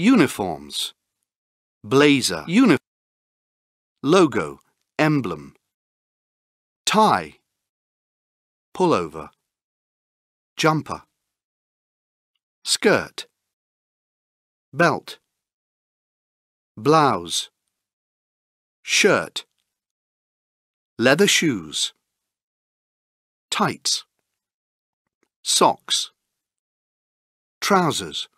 uniforms, blazer, uniform, logo, emblem, tie, pullover, jumper, skirt, belt, blouse, shirt, leather shoes, tights, socks, trousers,